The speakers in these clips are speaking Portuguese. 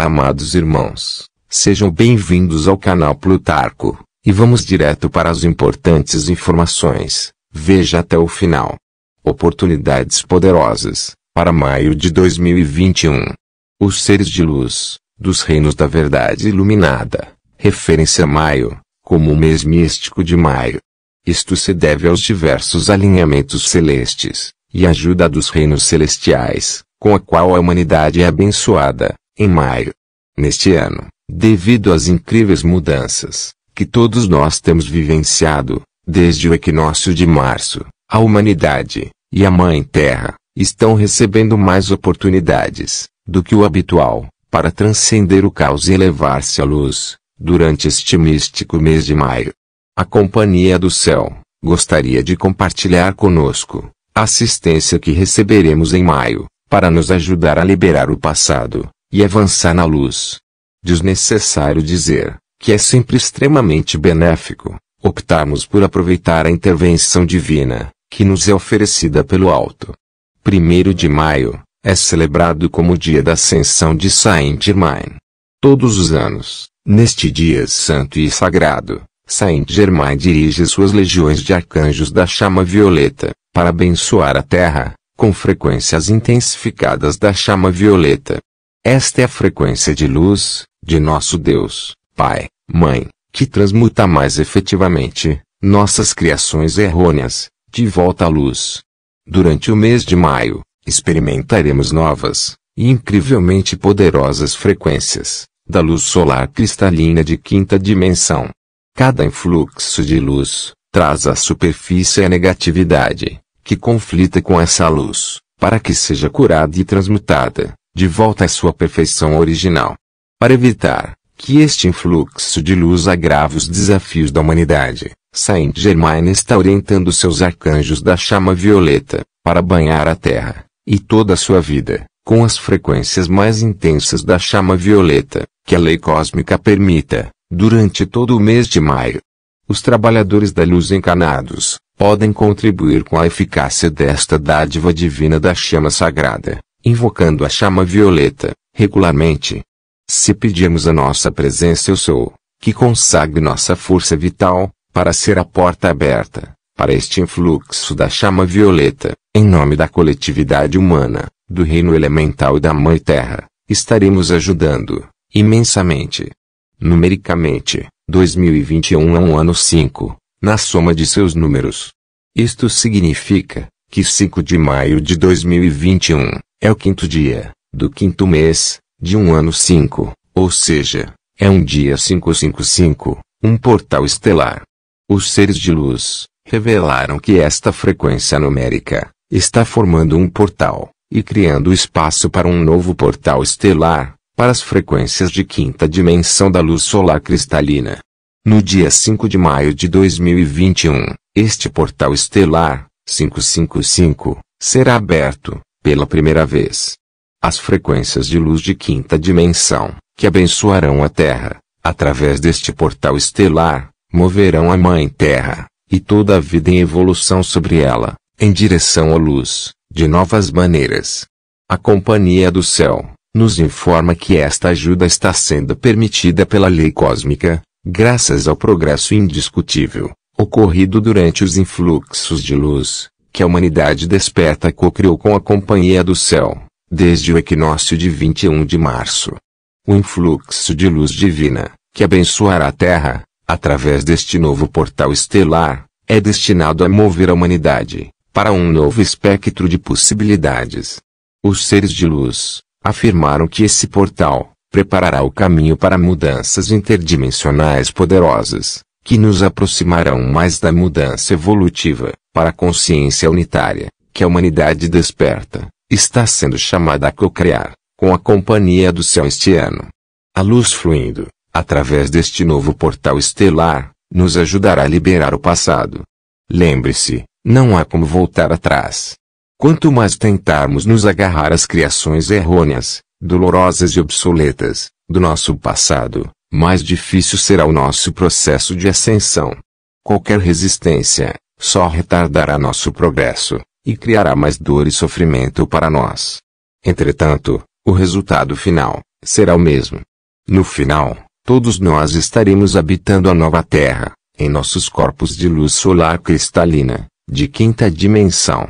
Olá, amados irmãos. Sejam bem-vindos ao canal Plutarco, e vamos direto para as importantes informações. Veja até o final. Oportunidades poderosas para maio de 2021. Os seres de luz dos reinos da verdade iluminada, referem-se a maio, como o mês místico de maio. Isto se deve aos diversos alinhamentos celestes e ajuda dos reinos celestiais, com a qual a humanidade é abençoada, em maio. Neste ano, devido às incríveis mudanças que todos nós temos vivenciado, desde o equinócio de março, a humanidade e a Mãe Terra estão recebendo mais oportunidades do que o habitual para transcender o caos e elevar-se à luz durante este místico mês de maio. A Companhia do Céu gostaria de compartilhar conosco a assistência que receberemos em maio para nos ajudar a liberar o passado e avançar na luz. Desnecessário dizer que é sempre extremamente benéfico optarmos por aproveitar a intervenção divina que nos é oferecida pelo alto. 1 de maio é celebrado como o dia da ascensão de Saint Germain. Todos os anos, neste dia santo e sagrado, Saint Germain dirige suas legiões de arcanjos da chama violeta para abençoar a terra, com frequências intensificadas da chama violeta, esta é a frequência de luz, de nosso Deus, Pai, Mãe, que transmuta mais efetivamente, nossas criações errôneas, de volta à luz. Durante o mês de maio, experimentaremos novas, e incrivelmente poderosas frequências, da luz solar cristalina de quinta dimensão. Cada influxo de luz, traz à superfície a negatividade, que conflita com essa luz, para que seja curada e transmutada de volta à sua perfeição original. Para evitar que este influxo de luz agrave os desafios da humanidade, Saint Germain está orientando seus arcanjos da chama violeta para banhar a Terra e toda a sua vida com as frequências mais intensas da chama violeta que a lei cósmica permita durante todo o mês de maio. Os trabalhadores da luz encarnados podem contribuir com a eficácia desta dádiva divina da chama sagrada invocando a chama violeta, regularmente. Se pedirmos a nossa presença, eu sou, que consagre nossa força vital, para ser a porta aberta, para este influxo da chama violeta, em nome da coletividade humana, do reino elemental e da Mãe Terra, estaremos ajudando, imensamente. Numericamente, 2021 é um ano 5, na soma de seus números. Isto significa que 5 de maio de 2021 é o quinto dia, do quinto mês, de um ano 5, ou seja, é um dia 555, um portal estelar. Os seres de luz revelaram que esta frequência numérica está formando um portal e criando espaço para um novo portal estelar para as frequências de quinta dimensão da luz solar cristalina. No dia 5 de maio de 2021, este portal estelar 555 será aberto pela primeira vez, as frequências de luz de quinta dimensão, que abençoarão a Terra, através deste portal estelar, moverão a Mãe Terra, e toda a vida em evolução sobre ela, em direção à luz, de novas maneiras. A Companhia do Céu nos informa que esta ajuda está sendo permitida pela lei cósmica, graças ao progresso indiscutível ocorrido durante os influxos de luz que a humanidade desperta co-criou com a companhia do céu, desde o equinócio de 21 de março. O influxo de luz divina, que abençoará a Terra, através deste novo portal estelar, é destinado a mover a humanidade para um novo espectro de possibilidades. Os seres de luz afirmaram que esse portal preparará o caminho para mudanças interdimensionais poderosas, que nos aproximarão mais da mudança evolutiva, para a consciência unitária, que a humanidade desperta, está sendo chamada a co-criar, com a companhia do céu este ano. A luz fluindo, através deste novo portal estelar, nos ajudará a liberar o passado. Lembre-se, não há como voltar atrás. Quanto mais tentarmos nos agarrar às criações errôneas, dolorosas e obsoletas, do nosso passado, mais difícil será o nosso processo de ascensão. Qualquer resistência só retardará nosso progresso e criará mais dor e sofrimento para nós. Entretanto, o resultado final será o mesmo. No final, todos nós estaremos habitando a nova Terra, em nossos corpos de luz solar cristalina, de quinta dimensão.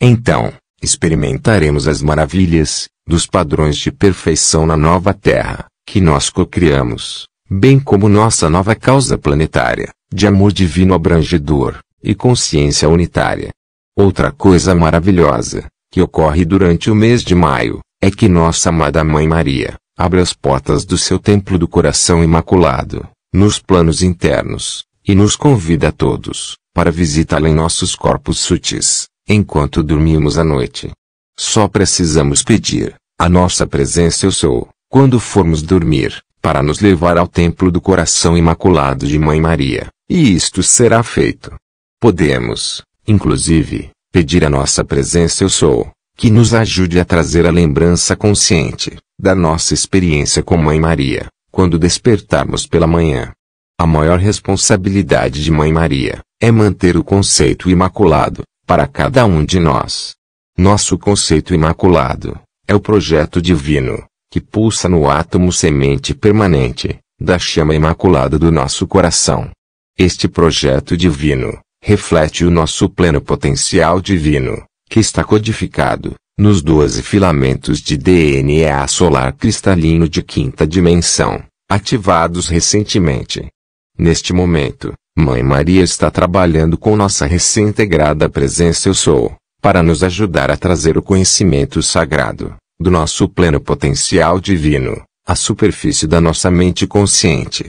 Então, experimentaremos as maravilhas dos padrões de perfeição na nova Terra que nós cocriamos, bem como nossa nova causa planetária, de amor divino abrangedor, e consciência unitária. Outra coisa maravilhosa, que ocorre durante o mês de maio, é que nossa amada Mãe Maria, abre as portas do seu templo do coração imaculado, nos planos internos, e nos convida a todos, para visitá-la em nossos corpos sutis, enquanto dormimos à noite. Só precisamos pedir, a nossa presença eu sou, quando formos dormir, para nos levar ao templo do coração imaculado de Mãe Maria, e isto será feito. Podemos, inclusive, pedir a nossa presença Eu Sou, que nos ajude a trazer a lembrança consciente da nossa experiência com Mãe Maria, quando despertarmos pela manhã. A maior responsabilidade de Mãe Maria é manter o conceito imaculado para cada um de nós. Nosso conceito imaculado é o projeto divino que pulsa no átomo semente permanente, da chama imaculada do nosso coração. Este projeto divino, reflete o nosso pleno potencial divino, que está codificado, nos doze filamentos de DNA solar cristalino de quinta dimensão, ativados recentemente. Neste momento, Mãe Maria está trabalhando com nossa recém-integrada presença Eu Sou, para nos ajudar a trazer o conhecimento sagrado do nosso pleno potencial divino, a superfície da nossa mente consciente.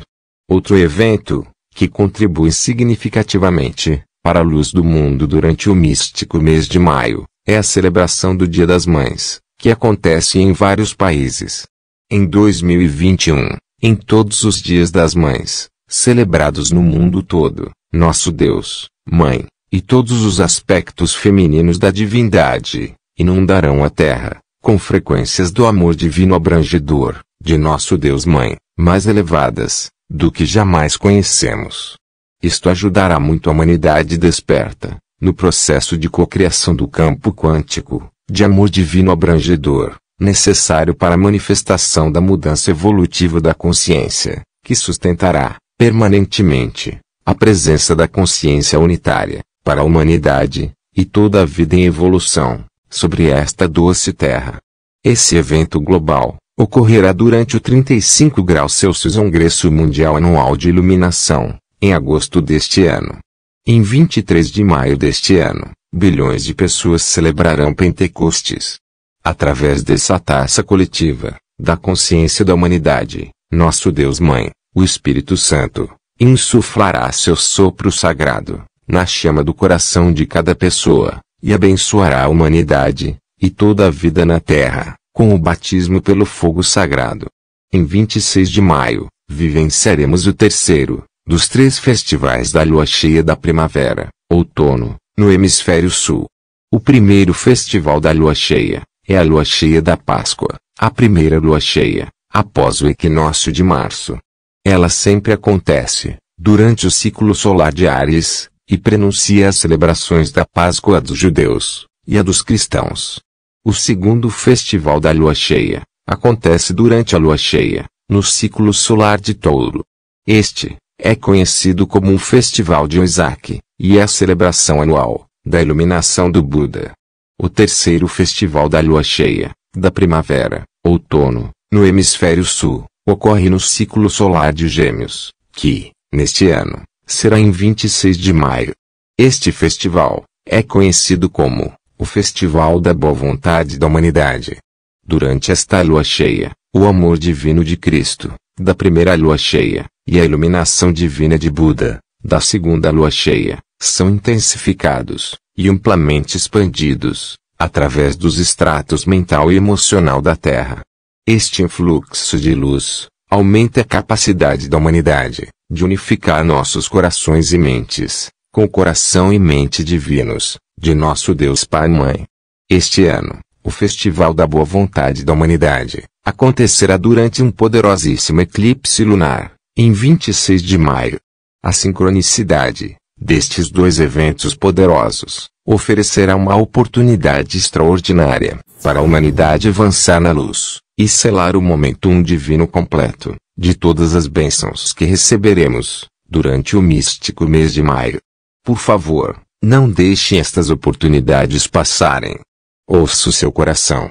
Outro evento, que contribui significativamente para a luz do mundo durante o místico mês de maio, é a celebração do Dia das Mães, que acontece em vários países. Em 2021, em todos os dias das mães, celebrados no mundo todo, nosso Deus, Mãe, e todos os aspectos femininos da divindade, inundarão a terra com frequências do amor divino abrangedor, de nosso Deus Mãe, mais elevadas, do que jamais conhecemos. Isto ajudará muito a humanidade desperta, no processo de cocriação do campo quântico, de amor divino abrangedor, necessário para a manifestação da mudança evolutiva da consciência, que sustentará, permanentemente, a presença da consciência unitária, para a humanidade, e toda a vida em evolução sobre esta doce terra. Esse evento global ocorrerá durante o 35 graus Celsius Congresso Mundial Anual de Iluminação, em agosto deste ano. Em 23 de maio deste ano, bilhões de pessoas celebrarão Pentecostes. Através dessa taça coletiva, da consciência da humanidade, nosso Deus Mãe, o Espírito Santo, insuflará seu sopro sagrado, na chama do coração de cada pessoa, e abençoará a humanidade, e toda a vida na terra, com o batismo pelo fogo sagrado. Em 26 de maio, vivenciaremos o terceiro, dos três festivais da lua cheia da primavera, outono, no hemisfério sul. O primeiro festival da lua cheia, é a lua cheia da Páscoa, a primeira lua cheia, após o equinócio de março. Ela sempre acontece, durante o ciclo solar de Ares, e prenuncia as celebrações da Páscoa dos judeus e a dos cristãos. O segundo festival da lua cheia acontece durante a lua cheia, no ciclo solar de Touro. Este é conhecido como um festival de Isaac e é a celebração anual da iluminação do Buda. O terceiro festival da lua cheia, da primavera, outono, no hemisfério sul, ocorre no ciclo solar de Gêmeos, que, neste ano, será em 26 de maio. Este festival é conhecido como o Festival da Boa Vontade da Humanidade. Durante esta lua cheia, o amor divino de Cristo, da primeira lua cheia, e a iluminação divina de Buda, da segunda lua cheia, são intensificados e amplamente expandidos através dos estratos mental e emocional da Terra. Este influxo de luz aumenta a capacidade da humanidade de unificar nossos corações e mentes com o coração e mente divinos de nosso Deus Pai e Mãe. Este ano, o Festival da Boa Vontade da Humanidade acontecerá durante um poderosíssimo eclipse lunar, em 26 de maio. A sincronicidade destes dois eventos poderosos oferecerá uma oportunidade extraordinária para a humanidade avançar na luz, e selar o momento um divino completo, de todas as bênçãos que receberemos, durante o místico mês de maio. Por favor, não deixe estas oportunidades passarem. Ouça o seu coração.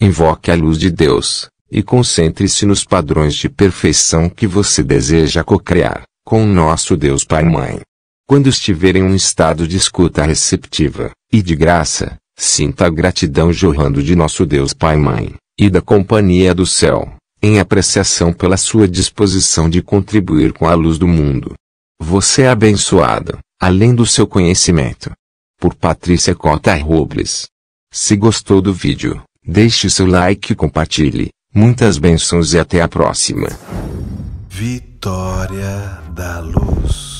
Invoque a luz de Deus, e concentre-se nos padrões de perfeição que você deseja cocriar, com o nosso Deus Pai Mãe. Quando estiver em um estado de escuta receptiva, e de graça, Sinta a gratidão jorrando de nosso Deus Pai e Mãe, e da companhia do céu, em apreciação pela sua disposição de contribuir com a luz do mundo. Você é abençoado, além do seu conhecimento. Por Patrícia Cota Robles. Se gostou do vídeo, deixe seu like e compartilhe. Muitas bênçãos e até a próxima. Vitória da Luz.